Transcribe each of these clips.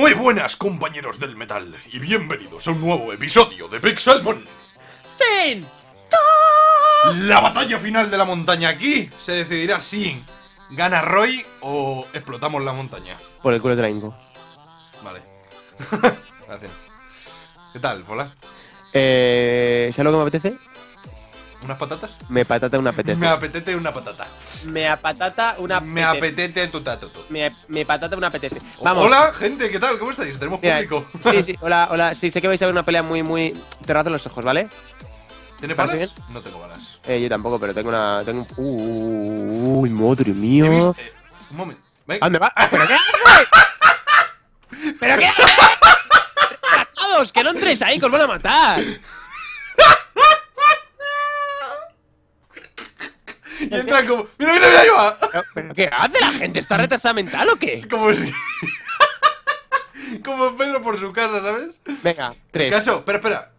Muy buenas compañeros del metal y bienvenidos a un nuevo episodio de Pixelmon! La batalla final de la montaña aquí se decidirá si gana Roy o explotamos la montaña. Por el culo de la Vale. Gracias. ¿Qué tal, hola Eh, ¿Sabes lo que me apetece? ¿Unas patatas? Me patata una petete. Me apetete una patata. Me apatata una petete. Me apetete tu tato. Me, me, patata una petete. Vamos. Hola, gente, ¿qué tal? ¿Cómo estáis? Tenemos público. Sí, sí, hola, hola. Sí, sé que vais a ver una pelea muy, muy. Cerrad los ojos, ¿vale? ¿Tiene balas? No tengo balas. Eh, yo tampoco, pero tengo una. Tengo un... Uy, madre mía. Eh, un momento. Ah, va? Ah, ¿Pero qué ¿Pero qué ¡Que no entres ahí, que os van a matar! Y entra como. ¡Mira, mira, mira! Ahí va! ¿Pero, qué hace la gente? ¿Está retrasada mental o qué? Como si. como Pedro por su casa, ¿sabes? Venga, tres. Caso, espera, espera.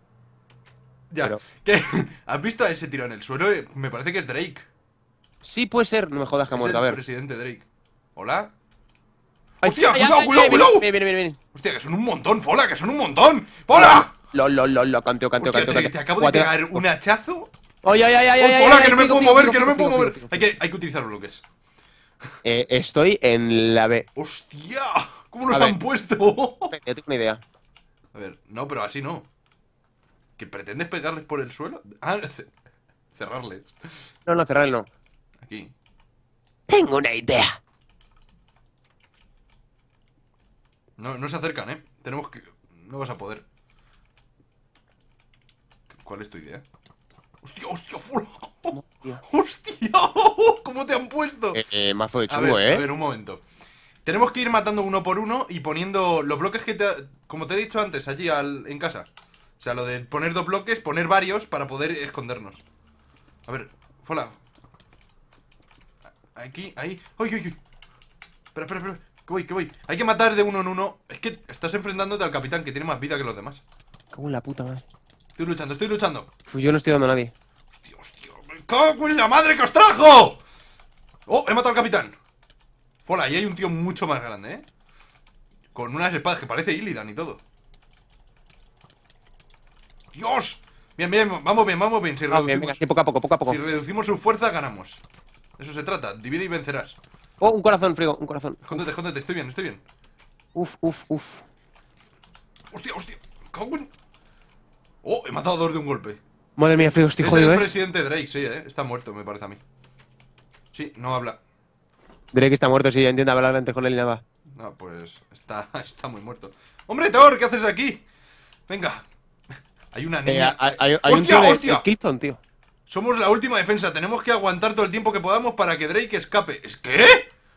Ya. ¿Qué? ¿Has visto a ese tiro en el suelo? Me parece que es Drake. Sí, puede ser. No me jodas que ha muerto. A ver. presidente Drake. ¿Hola? ¡Hostia! ¡Cuidado, cuidado, cuidado! ven, ven! ven ¡Hostia, que son un montón, Fola! ¡Que son un montón! ¡Fola! Lo, lo, lo, lo, canteo, canteo, canteo. Te, acabo de pegar un hachazo Oye, oye, oye, Hola, que no me puedo mover, que no me puedo mover. Hay que, hay que utilizar bloques. Eh, estoy en la B. ¡Hostia! ¿Cómo nos han puesto? Yo tengo una idea. A ver, no, pero así no. ¿Que pretendes pegarles por el suelo? Ah, cerrarles. No, no, cerrarles no. Aquí. Tengo una idea. No, no se acercan, ¿eh? Tenemos que... No vas a poder. ¿Cuál es tu idea? ¡Hostia, hostia, Fola! ¡Hostia! ¿Cómo te han puesto? Eh, eh mazo de chungo, eh. A ver, un momento. Tenemos que ir matando uno por uno y poniendo los bloques que te. Como te he dicho antes, allí en casa. O sea, lo de poner dos bloques, poner varios para poder escondernos. A ver, hola. Aquí, ahí. ¡Uy, uy, uy! Espera, espera, espera. ¿Qué voy, ¿Qué voy. Hay que matar de uno en uno. Es que estás enfrentándote al capitán que tiene más vida que los demás. Como la puta madre. Estoy luchando, estoy luchando. Pues yo no estoy dando a nadie. Hostia, hostia, me cago en la madre que os trajo. Oh, he matado al capitán. Hola, ahí hay un tío mucho más grande, ¿eh? Con unas espadas que parece Illidan y todo. ¡Dios! Bien, bien, vamos bien, vamos bien. Si reducimos, poco a poco, poco a poco. Si reducimos su fuerza, ganamos. Eso se trata, divide y vencerás. Oh, un corazón, frío, un corazón. Escóndete, escóndete, estoy bien, estoy bien. Uf, uf, uf. Hostia, hostia. Cago ¡Oh! He matado a dos de un golpe. Madre mía, frío, estoy jodido, Es el ¿eh? presidente Drake, sí, ¿eh? Está muerto, me parece a mí. Sí, no habla. Drake está muerto, sí, ya entiendo hablar antes con él y nada. No, pues está, está muy muerto. ¡Hombre, Thor! ¿Qué haces aquí? Venga. Hay una niña... hay, hay, un tío tío. Somos la última defensa. Tenemos que aguantar todo el tiempo que podamos para que Drake escape. ¿Es qué?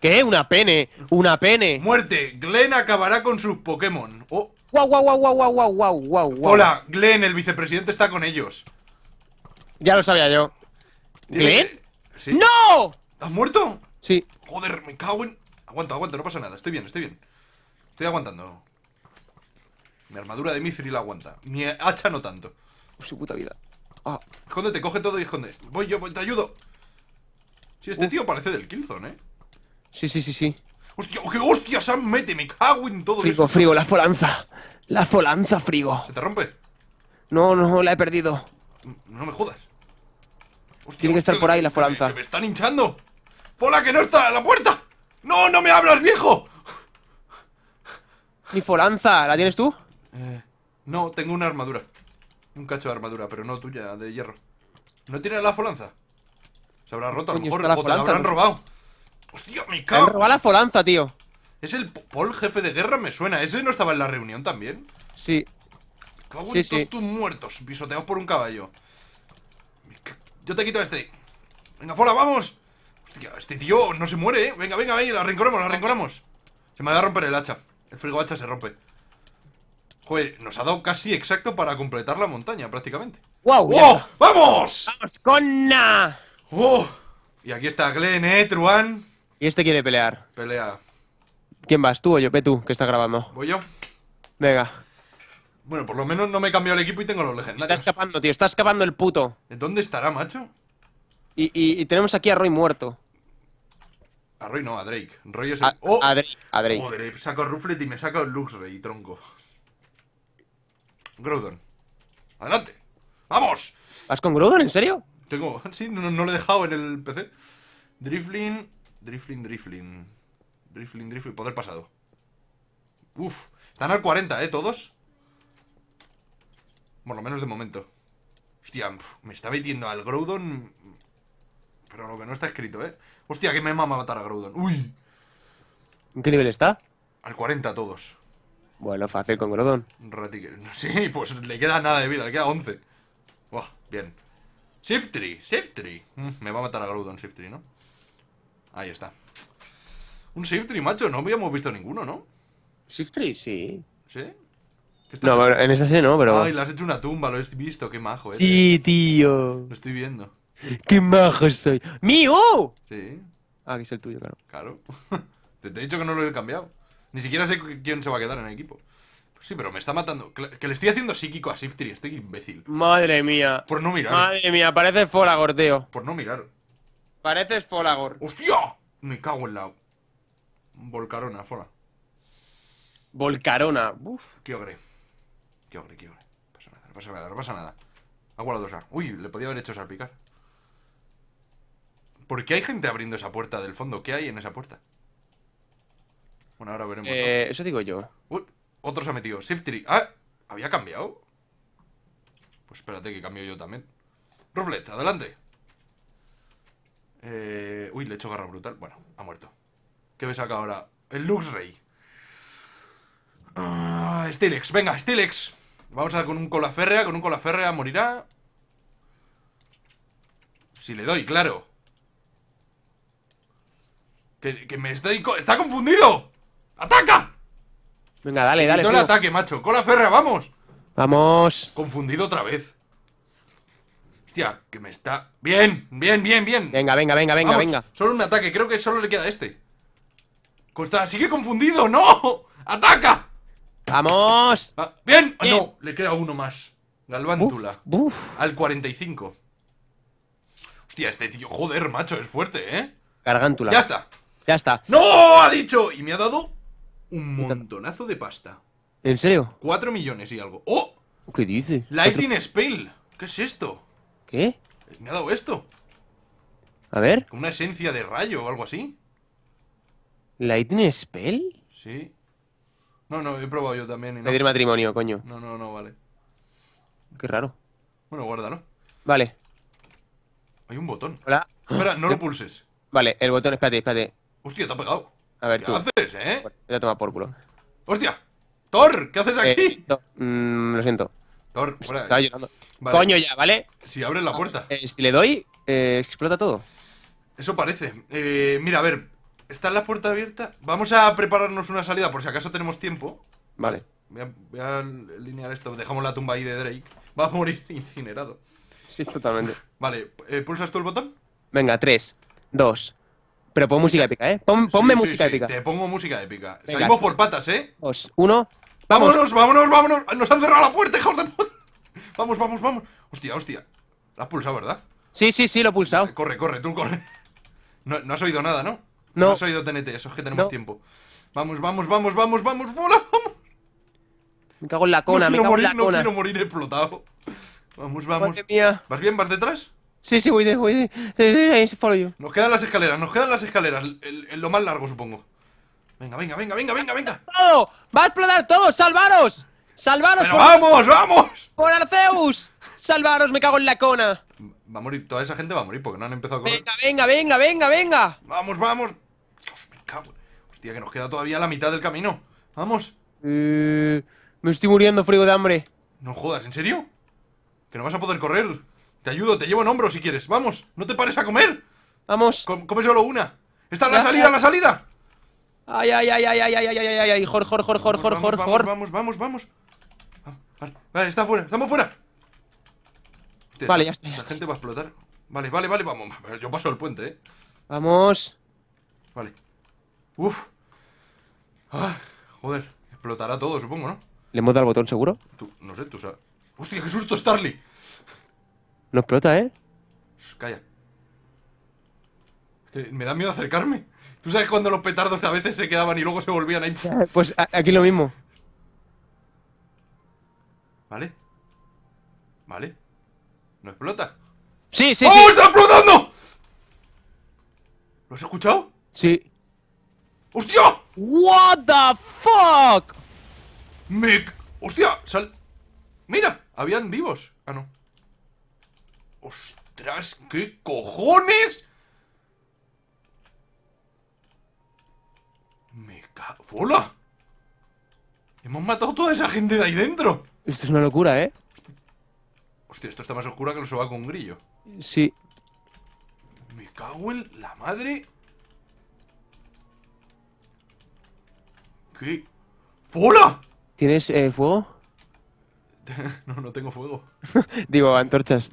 ¿Qué? Una pene. Una pene. Muerte. Glenn acabará con sus Pokémon. ¡Oh! Hola, Glenn, el vicepresidente está con ellos. Ya lo sabía yo. ¿Glenn? ¡No! ¿Has muerto? Sí. Joder, me cago en. Aguanta, aguanta, no pasa nada. Estoy bien, estoy bien. Estoy aguantando. Mi armadura de Mithril aguanta. Mi hacha no tanto. Uy, pues su puta vida. Ah. Escóndete, coge todo y esconde. Voy yo, voy, te ayudo. sí, este uh. tío parece del Killzone, eh. Sí, sí, sí, sí. ¡Hostia! ¡Qué hostia, San ¡Mete! ¡Me cago en todo Frigo, Frigo, la folanza. La folanza, Frigo. ¿Se te rompe? No, no, la he perdido. No me jodas. Hostia, Tiene que estar por ahí la folanza. Que me, están hinchando! ¡Fola, que no está a la puerta! ¡No, no me abras, viejo! Mi folanza, ¿la tienes tú? Eh, no, tengo una armadura. Un cacho de armadura, pero no tuya, de hierro. ¿No tiene la folanza? Se habrá roto, a lo mejor la la han robado. Hostia, me cago. roba la folanza, tío. Es el Paul, jefe de guerra, me suena. ¿Ese no estaba en la reunión también? Sí. Cago sí, en sí. tus muertos, pisoteados por un caballo. Yo te quito a este. Venga, fuera, vamos. Hostia, este tío no se muere, ¿eh? Venga, venga, venga, la arrinconamos, la rencoramos. Se me va a romper el hacha. El frigo hacha se rompe. Joder, nos ha dado casi exacto para completar la montaña, prácticamente. ¡Wow! ¡Oh! ¡Vamos! ¡Vamos, conna! ¡Wow! ¡Oh! Y aquí está Glenn, ¿eh, Truan? Y este quiere pelear. Pelea. ¿Quién vas? ¿Tú o yo? Ve tú, que está grabando. ¿Voy yo? Venga. Bueno, por lo menos no me he cambiado el equipo y tengo los legendarios. Está escapando, tío. Está escapando el puto. ¿Dónde estará, macho? Y, tenemos aquí a Roy muerto. A Roy no, a Drake. Roy es el... a, ¡Oh! Drake, a Drake. Joder, saco a Rufflet y me saco el Luxray, tronco. Groudon. ¡Adelante! ¡Vamos! ¿Vas con Groudon, en serio? Tengo... Sí, no, lo he dejado en el PC. Drifling... Drifling, drifling. Drifling, drifling. Poder pasado. Uf. Están al 40, ¿eh? Todos. Por lo menos de momento. Hostia, me está metiendo al Groudon. Pero lo que no está escrito, ¿eh? Hostia, que me mama matar a Groudon. ¡Uy! ¿En qué nivel está? Al 40 todos. Bueno, fácil con Groudon. Sí, pues le queda nada de vida, le queda 11. Buah, bien. Shiftry, Shiftry. Mm, me va a matar a Groudon Shiftry, ¿no? Ahí está. Un shift macho. No habíamos visto ninguno, ¿no? Shift sí. ¿Sí? No, pero en esa sí no, pero. Ay, le has hecho una tumba, lo he visto, qué majo, eh. Sí, tío. Lo estoy viendo. ¡Qué majo soy! ¡Mío! Sí. Ah, que es el tuyo, claro. Claro. te, he dicho que no lo he cambiado. Ni siquiera sé quién se va a quedar en el equipo. Pues sí, pero me está matando. Que le estoy haciendo psíquico a 3, estoy imbécil. Madre mía. Por no mirar. Madre mía, parece fora, Gorteo. Por no mirar. Pareces Folagor. ¡Hostia! Me cago en la... Volcarona, Fola. Volcarona. Uf. Qué ogre. Qué ogre, qué ogre. No pasa nada, no pasa nada, no pasa nada. Ha guardado Uy, le podía haber hecho salpicar. ¿Por qué hay gente abriendo esa puerta del fondo? ¿Qué hay en esa puerta? Bueno, ahora veremos. Eh, eso digo yo. Uy, otro se ha metido. Safety. ¡Ah! ¿Había cambiado? Pues espérate que cambio yo también. Ruflet, adelante. Eh, uy, le he hecho garra brutal. Bueno, ha muerto. ¿Qué me saca ahora? El Luxray. Ah, Stilex, venga, Stilex. Vamos a con un cola férrea, con un cola férrea morirá. Si le doy, claro. Que, me estoy... ¡Está confundido! ¡Ataca! Venga, dale, dale. Todo el ataque, macho. Cola férrea, vamos. Vamos. Confundido otra vez. Hostia, que me está... ¡Bien! ¡Bien, bien, bien! Venga, venga, venga, venga, venga. Solo un ataque, creo que solo le queda este. Costa, sigue confundido, ¡no! ¡Ataca! ¡Vamos! Ah, ¡Bien! no, le queda uno más. Galvántula. Buf, buf. Al 45. Hostia, este tío, joder, macho, es fuerte, ¿eh? Gargántula. Ya está. Ya está. ¡No! Ha dicho. Y me ha dado un montonazo de pasta. ¿En serio? Cuatro millones y algo. ¡Oh! ¿Qué dice? Lightning Spell. ¿Qué es esto? ¿Qué? Me ha dado esto. A ver. Una esencia de rayo o algo así. ¿Lightning Spell? Sí. No, no, he probado yo también. Y matrimonio, coño. No, no, no, vale. Qué raro. Bueno, guárdalo. Vale. Hay un botón. Hola. Espera, no lo pulses. Vale, el botón, espérate, espérate. Hostia, te ha pegado. A ver, ¿Qué haces, eh? Ya voy a por culo. ¡Hostia! ¡Thor! ¿Qué haces eh, aquí? no, mm, lo siento. Estaba Coño ya, ¿vale? Si abres la puerta. Eh, si le doy, eh, explota todo. Eso parece. Eh, mira, a ver, está la puerta abierta. Vamos a prepararnos una salida por si acaso tenemos tiempo. Vale. Voy a, esto. Dejamos la tumba ahí de Drake. Va a morir incinerado. Sí, totalmente. Vale, ¿pulsas tú el botón? Venga, 3, 2. Pero pon música épica, ¿eh? ponme música épica. Te pongo música épica. Venga, Salimos por patas, ¿eh? Dos, uno. ¡Vámonos, vámonos, vámonos! ¡Nos han cerrado la puerta, hijos Vamos, vamos, vamos. Hostia, hostia. La has pulsado, ¿verdad? Sí, sí, sí, lo he pulsado. Corre, corre, tú corre. No, no has oído nada, ¿no? No. has oído TNT, eso es que tenemos tiempo. Vamos, vamos, vamos, vamos, vamos, vamos. Me cago en la cona, me cago en la cona. No quiero morir explotado. Vamos, vamos. Madre mía. ¿Vas bien? ¿Vas detrás? Sí, sí, voy de, voy de. Sí, sí, yo. Nos quedan las escaleras, nos quedan las escaleras. El, lo más largo, supongo. Venga, venga, venga, venga, venga, venga. ¡Todo! ¡Va a explotar todo! ¡Salvaros! ¡Salvaros! vamos! ¡Por Arceus! ¡Salvaros, me cago en la cona! Va a morir, toda esa gente va a morir porque no han empezado a correr. Venga, venga, venga, venga, venga. Vamos, vamos. Dios, me cago. Hostia, que nos queda todavía la mitad del camino. Vamos. Eh, me estoy muriendo frío de hambre. No jodas, ¿en serio? Que no vas a poder correr. Te ayudo, te llevo en hombros si quieres. Vamos, no te pares a comer. Vamos. come solo una. ¡Está en la salida, la salida! Ay, ay, ay, ay, ay, ay, ay, ay, ay, ay, jor, jor, jor, jor, jor, jor, jor. Vamos, vamos, vamos. Vale, está fuera, estamos fuera. vale, ya está. La gente va a explotar. Vale, vale, vale, vamos. Yo paso el puente, eh. Vamos. Vale. Uf. Ah, joder, explotará todo, supongo, ¿no? ¿Le hemos dado al botón seguro? Tú, no sé, tú sabes. ¡Hostia, qué susto, Starly! No explota, ¿eh? calla. Este, me da miedo acercarme. ¿Tú sabes cuando los petardos a veces se quedaban y luego se volvían ahí? Pues aquí lo mismo. ¿Vale? ¿Vale? ¿No explota? Sí, sí, ¡Oh, está explotando! ¿Lo has escuchado? Sí. ¡Hostia! ¡What the fuck! Me... ¡Hostia! ¡Sal! ¡Mira! Habían vivos. Ah, no. ¡Ostras! ¿Qué cojones? ¡Fola! Hemos matado toda esa gente de ahí dentro. Esto es una locura, ¿eh? Hostia, esto está más oscuro que lo soba con grillo. Sí. Me cago en la madre. ¿Qué? ¡Fola! ¿Tienes eh, fuego? no, no tengo fuego. Digo, antorchas.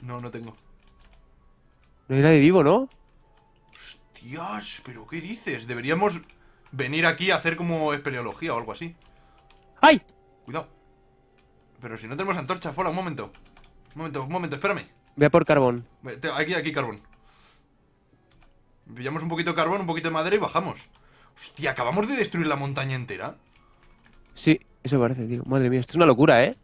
No, no tengo. No hay nadie vivo, ¿no? Hostias, ¿pero qué dices? Deberíamos venir aquí a hacer como espeleología o algo así. ¡Ay! Cuidado. Pero si no tenemos antorcha, Fola, un momento. Un momento, un momento, espérame. Voy a por carbón. Aquí, aquí, carbón. Pillamos un poquito de carbón, un poquito de madera y bajamos. Hostia, acabamos de destruir la montaña entera. Sí, eso parece, tío. Madre mía, esto es una locura, ¿eh?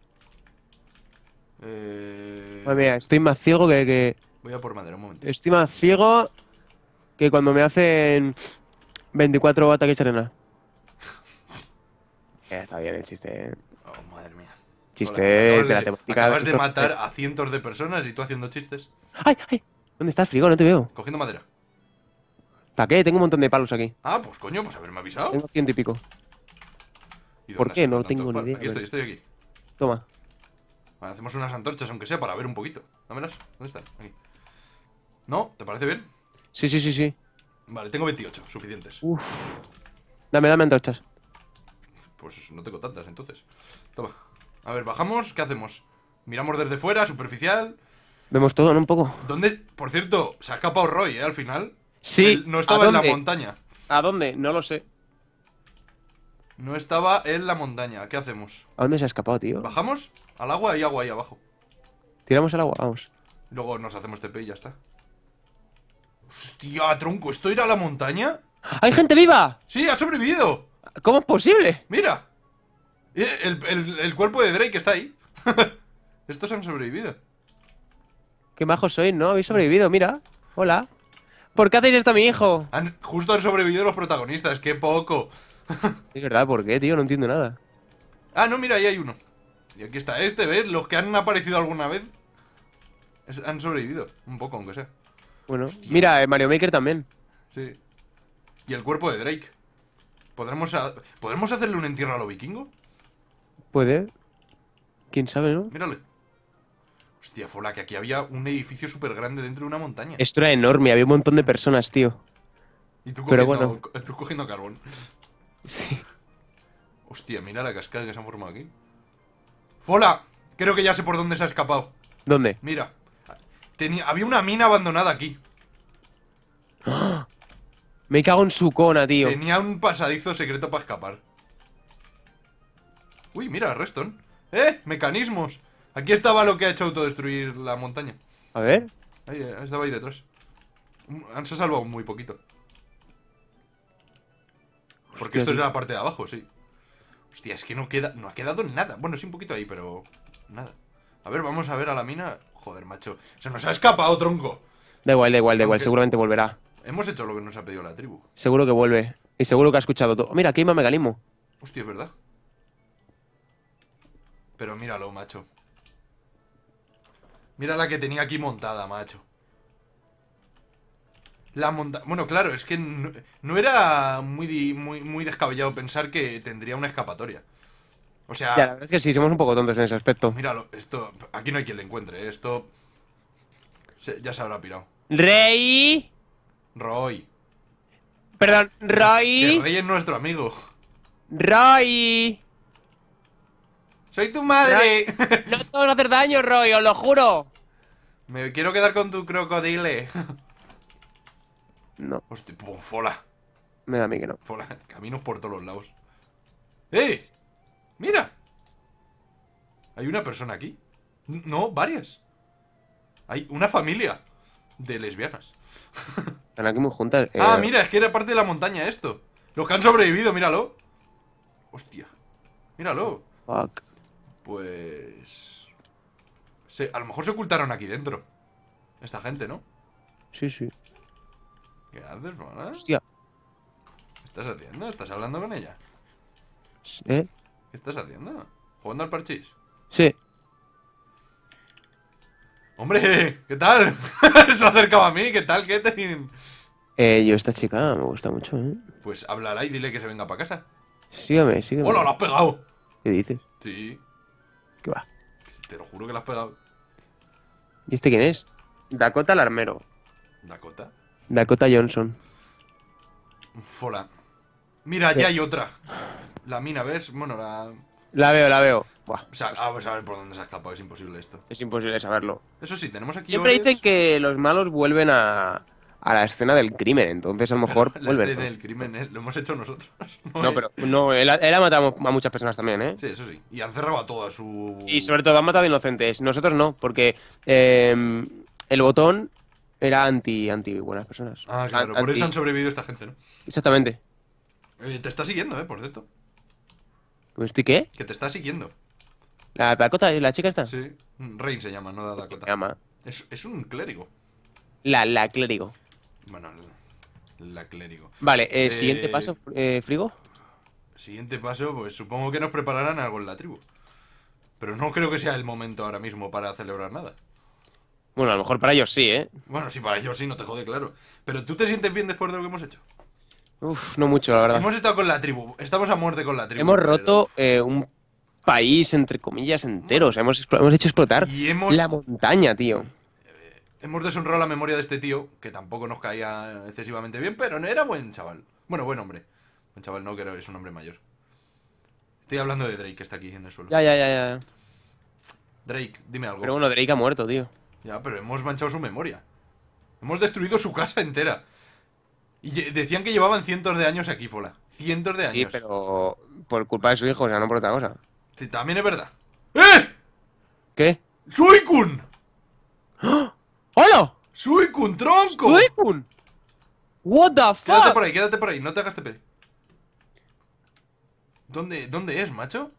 Eh... Madre mía, estoy más ciego que, que... Voy a por madera, un momento. Estoy más ciego que cuando me hacen... 24 ataques Eh, Está bien el chiste. Eh. Oh, madre mía. Chiste de, la temática. Acabas de matar a cientos de personas y tú haciendo chistes. ¡Ay, ay! ¿Dónde estás, Frigo? No te veo. Cogiendo madera. ¿Para qué? Tengo un montón de palos aquí. Ah, pues coño, pues haberme avisado. Tengo ciento y pico. ¿Por qué? No tengo ni idea. Aquí estoy, estoy aquí. Toma. Vale, hacemos unas antorchas, aunque sea, para ver un poquito. Dámelas. ¿Dónde están? Aquí. ¿No? ¿Te parece bien? Sí, sí, sí, sí. Vale, tengo 28, suficientes. Uf. Dame, dame antorchas. Pues no tengo tantas, entonces. Toma. A ver, bajamos, ¿qué hacemos? Miramos desde fuera, superficial. Vemos todo, ¿no? Un poco. ¿Dónde? Por cierto, se ha escapado Roy, ¿eh? Al final. Sí. no estaba en la montaña. ¿A dónde? No lo sé. No estaba en la montaña. ¿Qué hacemos? ¿A dónde se ha escapado, tío? ¿Bajamos? Al agua hay agua ahí abajo. Tiramos al agua, vamos. Luego nos hacemos TP y ya está. Hostia, tronco, ¿esto ir a la montaña? ¡Hay gente viva! ¡Sí, ha sobrevivido! ¿Cómo es posible? ¡Mira! Eh, el, cuerpo de Drake está ahí. Estos han sobrevivido. Qué majos sois, ¿no? Habéis sobrevivido, mira. Hola. ¿Por qué hacéis esto a mi hijo? justo han sobrevivido los protagonistas, qué poco. es verdad, ¿por qué, tío? No entiendo nada. Ah, no, mira, ahí hay uno. Y aquí está este, ¿ves? Los que han aparecido alguna vez han sobrevivido. Un poco, aunque sea. Bueno, mira, el Mario Maker también. Sí. Y el cuerpo de Drake. ¿Podremos, hacerle un entierro a lo vikingo? Puede. ¿Quién sabe, no? Mírale. Hostia, Fola, que aquí había un edificio súper grande dentro de una montaña. Esto era enorme, había un montón de personas, tío. Y tú cogiendo, Pero bueno. tú cogiendo carbón. Sí. Hostia, mira la cascada que se ha formado aquí. ¡Fola! Creo que ya sé por dónde se ha escapado. ¿Dónde? Mira había una mina abandonada aquí. Me cago en su cona, tío. Tenía un pasadizo secreto para escapar. Uy, mira, Reston. ¡Eh! Mecanismos. Aquí estaba lo que ha hecho autodestruir la montaña. A ver. Ahí, eh, estaba ahí detrás. Mm, han se salvado muy poquito. Porque esto es la parte de abajo, sí. Hostia, es que no queda. No ha quedado nada. Bueno, sí, un poquito ahí, pero. Nada. A ver, vamos a ver a la mina. Joder, macho. Se nos ha escapado, tronco. Da igual, da igual, da igual. seguramente volverá. Hemos hecho lo que nos ha pedido la tribu. Seguro que vuelve. Y seguro que ha escuchado todo. Mira, más megalismo. Hostia, es verdad. Pero míralo, macho. Mira la que tenía aquí montada, macho. La monta... Bueno, claro, es que no, era muy, muy descabellado pensar que tendría una escapatoria. O sea. la verdad es que sí, somos un poco tontos en ese aspecto. Míralo, esto. Aquí no hay quien le encuentre, ¿eh? esto. ya se habrá pirado. ¡Rey! Roy. Perdón, Roy. El rey es nuestro amigo. ¡Roy! ¡Soy tu madre! No te vas a hacer daño, Roy, os lo juro. Me quiero quedar con tu crocodile. No. Hostia, pum, fola. Me da a mí que no. Fola, caminos por todos los lados. ¡Ey! ¡Eh! ¡Mira! ¿Hay una persona aquí? No, varias. Hay una familia de lesbianas. Están aquí juntas. Eh. Ah, mira, es que era parte de la montaña esto. Los que han sobrevivido, míralo. Hostia. Míralo. Fuck. Pues... a lo mejor se ocultaron aquí dentro. Esta gente, ¿no? Sí, sí. ¿Qué haces, mona? Hostia. ¿Qué estás haciendo? ¿Estás hablando con ella? Sí. Eh. ¿Qué estás haciendo? ¿Jugando al parchís? Sí. Hombre, ¿qué tal? Se acercaba a mí, ¿qué tal, te Eh, yo esta chica me gusta mucho, ¿eh? Pues háblala y dile que se venga para casa. Sígame, sígueme ¡Hola, la has pegado! ¿Qué dices? Sí. ¿Qué va? Te lo juro que la has pegado. ¿Y este quién es? Dakota armero ¿Dakota? Dakota Johnson. Fola. Mira, ya hay otra. La mina, ¿ves? Bueno, la. La veo, la veo. vamos a ver por dónde se ha escapado, es imposible esto. Es imposible saberlo. Eso sí, tenemos aquí. Siempre dicen que los malos vuelven a, la escena del crimen, entonces a lo mejor la vuelven. Escena del crimen, ¿eh? lo hemos hecho nosotros. No, pero no, él, ha matado a muchas personas también, ¿eh? Sí, eso sí. Y han cerrado a toda su. Y sobre todo han matado a inocentes. Nosotros no, porque em, el botón era anti, anti buenas personas. Ah, claro, por eso han sobrevivido esta gente, ¿no? Exactamente. Eh, te está siguiendo, ¿eh? Por cierto estoy qué? Que te está siguiendo. ¿La Dakota? ¿La chica está? Sí. Rain se llama, no da Dakota. Se llama? Es, un clérigo. La, la clérigo. Bueno, la clérigo. Vale, eh, eh, siguiente paso, eh, Frigo. Siguiente paso, pues supongo que nos prepararán algo en la tribu. Pero no creo que sea el momento ahora mismo para celebrar nada. Bueno, a lo mejor para ellos sí, ¿eh? Bueno, sí, para ellos sí, no te jode, claro. Pero ¿tú te sientes bien después de lo que hemos hecho? Uf, no mucho, la verdad. Hemos estado con la tribu, estamos a muerte con la tribu. Hemos roto eh, un país, entre comillas, entero. O sea, hemos, hemos hecho explotar la montaña, tío. Eh, hemos deshonrado la memoria de este tío, que tampoco nos caía excesivamente bien, pero era buen chaval. Bueno, buen hombre. Buen chaval, no, que es un hombre mayor. Estoy hablando de Drake, que está aquí en el suelo. Ya, ya, ya, ya. Drake, dime algo. Pero bueno, Drake ha muerto, tío. Ya, pero hemos manchado su memoria. Hemos destruido su casa entera. Y decían que llevaban cientos de años aquí, Fola. Cientos de años. Sí, pero por culpa de su hijo, o sea, no por otra cosa. Sí, también es verdad. ¡Eh! ¿Qué? ¡Suicun! ¡Hola! ¡Suicun, tronco! ¡Suicun! ¡What the fuck! Quédate por ahí, quédate por ahí, no te hagas TP. Este ¿Dónde, ¿Dónde es, macho?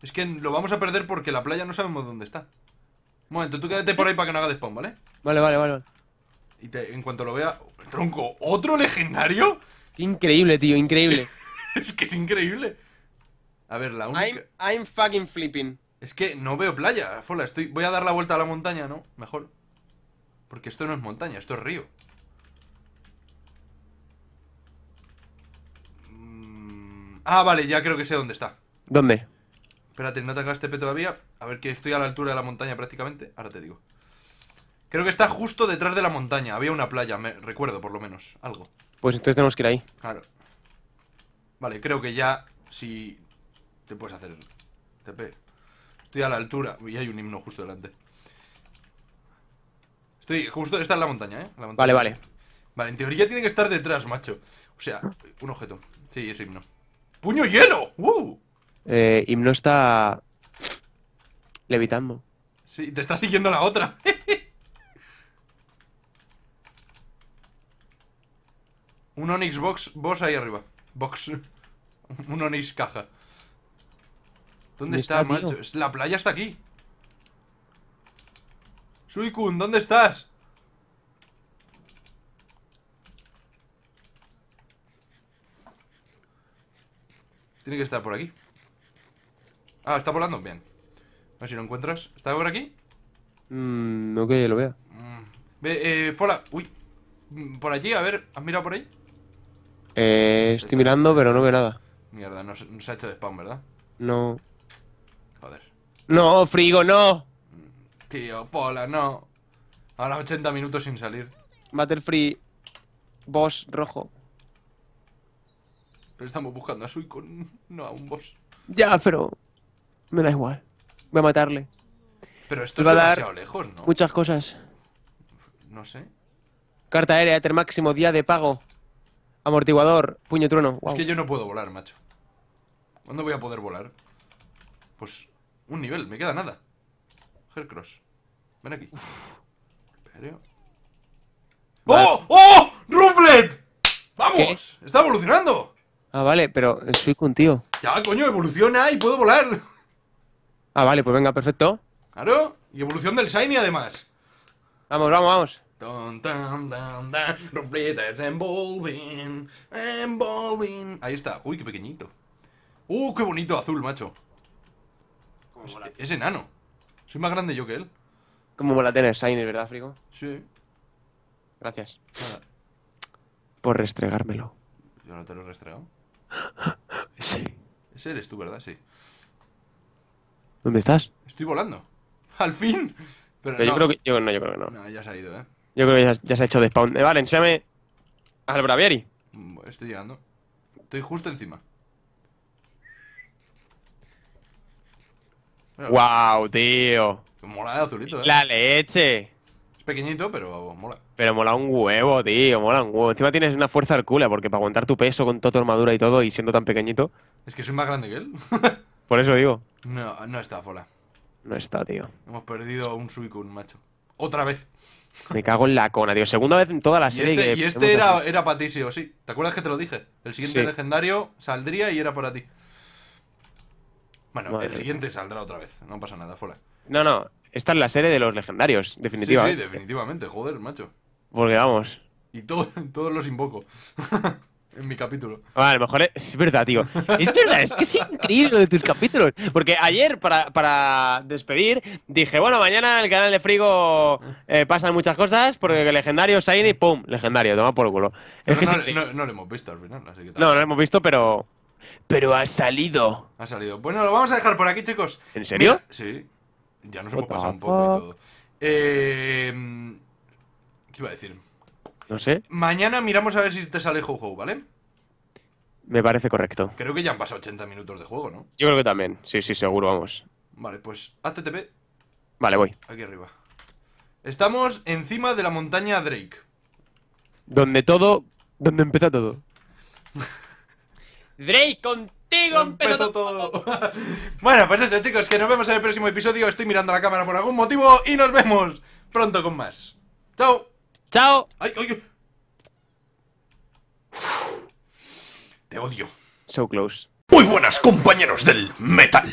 Es que lo vamos a perder porque la playa no sabemos dónde está. momento, tú quédate por ahí para que no haga despawn, ¿vale? Vale, vale, vale. Y en cuanto lo vea, tronco, ¿otro legendario? Qué increíble, tío, increíble. es que es increíble. A ver, la única... I'm, fucking flipping. Es que no veo playa, Fola, estoy... Voy a dar la vuelta a la montaña, ¿no? Mejor. Porque esto no es montaña, esto es río. Mm, ah, vale, ya creo que sé dónde está. ¿Dónde? Espérate, no te este pe todavía. A ver que estoy a la altura de la montaña prácticamente. Ahora te digo. Creo que está justo detrás de la montaña. Había una playa, me recuerdo por lo menos. Algo. Pues entonces tenemos que ir ahí. Claro. Vale, creo que ya si te puedes hacer TP. Estoy a la altura. Y hay un himno justo delante. Estoy justo... está en la montaña, ¿eh? Vale, vale. Vale, en teoría tiene que estar detrás, macho. O sea, un objeto. Sí, es himno. ¡Puño hielo! ¡Wow! Eh, himno está... Levitando. Sí, te está siguiendo la otra. Un Onix Box, Box ahí arriba. Box. Un Onix caja. ¿Dónde está, macho? La playa está aquí. Suicun, ¿dónde estás? Tiene que estar por aquí. Ah, está volando. Bien. A ver si lo encuentras. ¿Está por aquí? Mm, no que lo vea. Mm. eh, Fola. Uy. Mm, por allí, a ver. ¿Has mirado por ahí? Eh, estoy mirando, pero no veo nada. Mierda, no, se ha hecho de spawn, ¿verdad? No. Joder. No, Frigo, no. Tío, Pola, no. Ahora 80 minutos sin salir. Battlefree, boss rojo. Pero estamos buscando a con no a un boss. Ya, pero me da igual. Voy a matarle. Pero esto es demasiado lejos, ¿no? Muchas cosas. No sé. Carta aérea, ter máximo día de pago. Amortiguador, puño trueno. Es que yo no puedo volar, macho. ¿Cuándo voy a poder volar? Pues un nivel, me queda nada. Hercross, ven aquí. ¡Oh! Vale. ¡Oh! ¡Oh! ¡Rublet! ¡Vamos! ¡Está evolucionando! Ah, vale, pero soy con tío. Ya, coño, evoluciona y puedo volar. Ah, vale, pues venga, perfecto. Claro, y evolución del Shiny además. Vamos, vamos, vamos. Dun, dun, dun, dun. envolving. Ahí está. Uy, qué pequeñito. Uh, qué bonito azul, macho. Es, enano. Soy más grande yo que él. Como mola tener Sainer, ¿verdad, Frigo? Sí. Gracias. Por restregármelo. Yo no te lo he restregado. sí. Ese eres tú, ¿verdad? Sí. ¿Dónde estás? Estoy volando. ¡Al fin! Pero, no. yo creo que. Yo, no, yo creo que no. No, ya se ha ido, ¿eh? Yo creo que ya, se ha hecho de spawn. Eh, vale, enséame al Braviary. Mm, estoy llegando. Estoy justo encima. ¡Guau, tío. Mola de azulito, La eh. leche. Es pequeñito, pero mola. Pero mola un huevo, tío. Mola un huevo. Encima tienes una fuerza hercúlea, porque para aguantar tu peso con toda tu armadura y todo, y siendo tan pequeñito. Es que soy más grande que él. Por eso digo. No, no está, Fola. No está, tío. Hemos perdido un macho. Otra vez. Me cago en la cona, tío. Segunda vez en toda la serie. Este, y este, y este era, era para sí ¿Te acuerdas que te lo dije? El siguiente legendario saldría y era para ti. Bueno, el siguiente saldrá otra vez. No pasa nada, fuera. No, no. Esta es la serie de los legendarios, definitivamente. Sí, sí, definitivamente. Joder, macho. Porque vamos. Y todo, todos los invoco. en mi capítulo. Ah, a lo mejor es, verdad, tío. Es verdad, es que es increíble lo de tus capítulos. Porque ayer, para, para despedir, dije, bueno, mañana en el canal de Frigo eh, pasan muchas cosas, porque el legendario Shiny, y ¡pum! Legendario, toma por el culo. Es que no, sí, no, lo hemos visto al final, así que No, no lo hemos visto, pero... Pero ha salido. Ha salido. Bueno, lo vamos a dejar por aquí, chicos. ¿En serio? sí. Ya nos hemos pasado un poco y todo. Eh, ¿Qué iba a decir? No sé. Mañana miramos a ver si te sale juego, ¿vale? Me parece correcto. Creo que ya han pasado 80 minutos de juego, ¿no? Yo creo que también. Sí, sí, seguro, vamos. Vale, pues HTTP. Vale, voy. Aquí arriba. Estamos encima de la montaña Drake. Donde todo. Donde empieza todo. Drake, contigo todo. bueno, pues eso, chicos, que nos vemos en el próximo episodio. Estoy mirando la cámara por algún motivo y nos vemos pronto con más. ¡Chao! Chao. Ay, ay, Te odio. So close. Muy buenas compañeros del metal.